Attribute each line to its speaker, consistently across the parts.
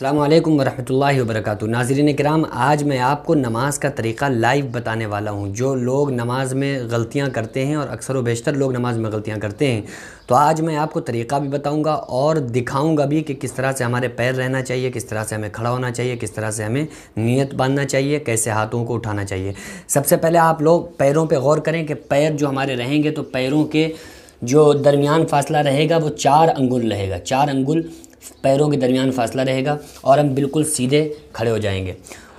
Speaker 1: السلام علیکم ورحمۃ اللہ وبرکاتہ ناظرین کرام آج میں آپ کو نماز کا طریقہ لائیو بتانے والا ہوں جو لوگ نماز میں غلطیاں کرتے ہیں اور اکثر و بیشتر لوگ نماز میں غلطیاں کرتے ہیں تو آج میں آپ کو طریقہ بھی بتاؤں گا اور دکھاؤں گا بھی کہ کس طرح سے ہمارے پیر رہنا چاہیے کس طرح سے ہمیں کھڑا ہونا چاہیے کس طرح سے ہمیں نیت باندھنا چاہیے کیسے ہاتھوں کو اٹھانا چاہیے سب سے پہلے آپ لوگ پیروں پہ غور کریں کہ پیر جو ہمارے رہیں گے تو پیروں کے جو درمیان فاصلہ رہے گا وہ چار انگل رہے گا چار انگل پیروں کے درمیان فاصلہ رہے گا اور ہم بالکل سیدھے کھڑے ہو جائیں گے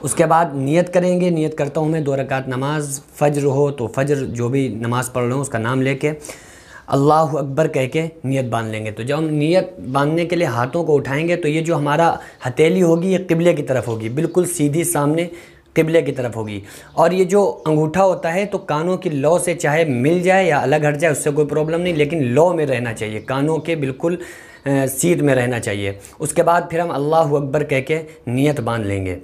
Speaker 1: اس کے بعد نیت کریں گے نیت کرتا ہوں میں دو رکعت نماز فجر ہو تو فجر جو بھی نماز پڑھ ہوں اس کا نام لے کے اللہ اکبر کہہ کے نیت باندھ لیں گے تو جب ہم نیت باندھنے کے لیے ہاتھوں کو اٹھائیں گے تو یہ جو ہمارا ہتیلی ہوگی یہ قبلے کی طرف ہوگی بالکل سیدھی سامنے قبلے کی طرف ہوگی اور یہ جو انگوٹھا ہوتا ہے تو کانوں کی لو سے چاہے مل جائے یا الگ ہٹ جائے اس سے کوئی پرابلم نہیں لیکن لو میں رہنا چاہیے کانوں کے بالکل سیدھ میں رہنا چاہیے اس کے بعد پھر ہم اللہ اکبر کہہ کے نیت باندھ لیں گے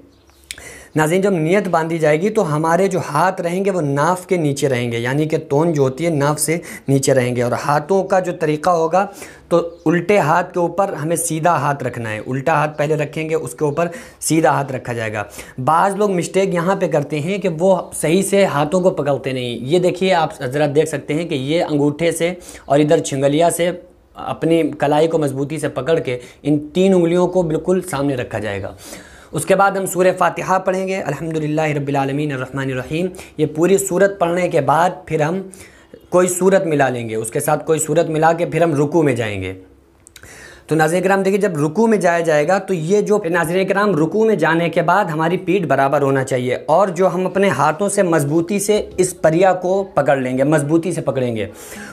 Speaker 1: ناظرین جب نیت باندھی جائے گی تو ہمارے جو ہاتھ رہیں گے وہ ناف کے نیچے رہیں گے یعنی کہ تون جو ہوتی ہے ناف سے نیچے رہیں گے اور ہاتھوں کا جو طریقہ ہوگا تو الٹے ہاتھ کے اوپر ہمیں سیدھا ہاتھ رکھنا ہے الٹا ہاتھ پہلے رکھیں گے اس کے اوپر سیدھا ہاتھ رکھا جائے گا بعض لوگ مسٹیک یہاں پہ کرتے ہیں کہ وہ صحیح سے ہاتھوں کو پکڑتے نہیں یہ دیکھیے آپ ذرا دیکھ سکتے ہیں کہ یہ انگوٹھے سے اور ادھر چھنگلیا سے اپنی کلائی کو مضبوطی سے پکڑ کے ان تین انگلیوں کو بالکل سامنے رکھا جائے گا اس کے بعد ہم سورہ فاتحہ پڑھیں گے الحمدللہ رب العالمین الرحمن الرحیم یہ پوری صورت پڑھنے کے بعد پھر ہم کوئی صورت ملا لیں گے اس کے ساتھ کوئی صورت ملا کے پھر ہم رکو میں جائیں گے تو ناظرین کرام دیکھیں جب رکو میں جایا جائے گا تو یہ جو ناظرین کرام رکوع میں جانے کے بعد ہماری پیٹ برابر ہونا چاہیے اور جو ہم اپنے ہاتھوں سے مضبوطی سے اس پریا کو پکڑ لیں گے مضبوطی سے پکڑیں گے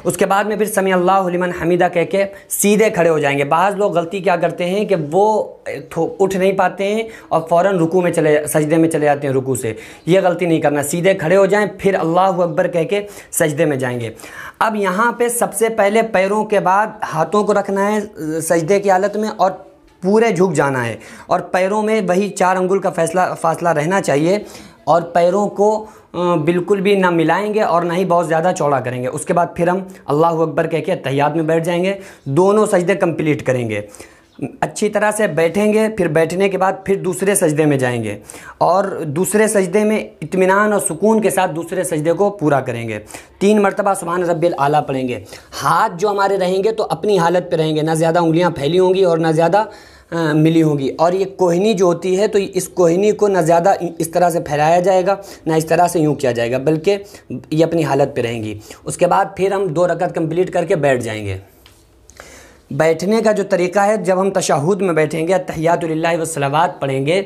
Speaker 1: اس کے بعد میں پھر سمیع اللہ علم حمیدہ کہہ کے سیدھے کھڑے ہو جائیں گے بعض لوگ غلطی کیا کرتے ہیں کہ وہ اٹھ نہیں پاتے ہیں اور فوراً رکوع میں چلے سجدے میں چلے جاتے ہیں رکو سے یہ غلطی نہیں کرنا سیدھے کھڑے ہو جائیں پھر اللہ اکبر کہہ کے سجدے میں جائیں گے اب یہاں پہ سب سے پہلے پیروں کے بعد ہاتھوں کو رکھنا ہے سجدے کی حالت میں اور پورے جھک جانا ہے اور پیروں میں وہی چار انگل کا فیصلہ فاصلہ رہنا چاہیے اور پیروں کو بالکل بھی نہ ملائیں گے اور نہ ہی بہت زیادہ چوڑا کریں گے اس کے بعد پھر ہم اللہ اکبر کہہ کے اتحیات میں بیٹھ جائیں گے دونوں سجدے کمپلیٹ کریں گے اچھی طرح سے بیٹھیں گے پھر بیٹھنے کے بعد پھر دوسرے سجدے میں جائیں گے اور دوسرے سجدے میں اطمینان اور سکون کے ساتھ دوسرے سجدے کو پورا کریں گے تین مرتبہ سبحان رب العلیٰ پڑھیں گے ہاتھ جو ہمارے رہیں گے تو اپنی حالت پہ رہیں گے نہ زیادہ انگلیاں پھیلی ہوں گی اور نہ زیادہ ملی ہوں گی اور یہ کوہنی جو ہوتی ہے تو اس کوہنی کو نہ زیادہ اس طرح سے پھیلایا جائے گا نہ اس طرح سے یوں کیا جائے گا بلکہ یہ اپنی حالت پہ رہیں گی اس کے بعد پھر ہم دو رکعت کمپلیٹ کر کے بیٹھ جائیں گے بیٹھنے کا جو طریقہ ہے جب ہم تشہود میں بیٹھیں گے تحیات اللہ وسلوات پڑھیں گے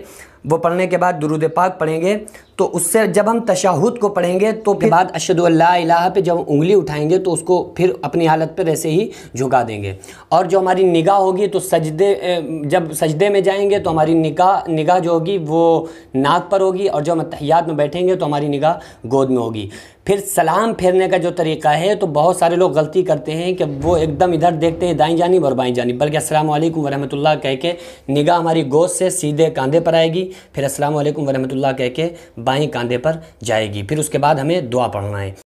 Speaker 1: وہ پڑھنے کے بعد درود پاک پڑھیں گے تو اس سے جب ہم تشاہد کو پڑھیں گے تو پھر بعد اشد اللہ الہ پہ جب انگلی اٹھائیں گے تو اس کو پھر اپنی حالت پہ ایسے ہی جھکا دیں گے اور جو ہماری نگاہ ہوگی تو سجدے جب سجدے میں جائیں گے تو ہماری نگاہ نگاہ جو ہوگی وہ ناک پر ہوگی اور جو ہم تحیات میں بیٹھیں گے تو ہماری نگاہ گود میں ہوگی پھر سلام پھیرنے کا جو طریقہ ہے تو بہت سارے لوگ غلطی کرتے ہیں کہ وہ ایک دم ادھر دیکھتے ہیں دائیں جانب اور بائیں جانب بلکہ السلام علیکم ورحمۃ اللہ کہہ کے نگاہ ہماری گود سے سیدھے کاندھے پر آئے گی پھر السلام علیکم ورحمۃ اللہ کہہ کے بائیں کاندھے پر جائے گی پھر اس کے بعد ہمیں دعا پڑھنا ہے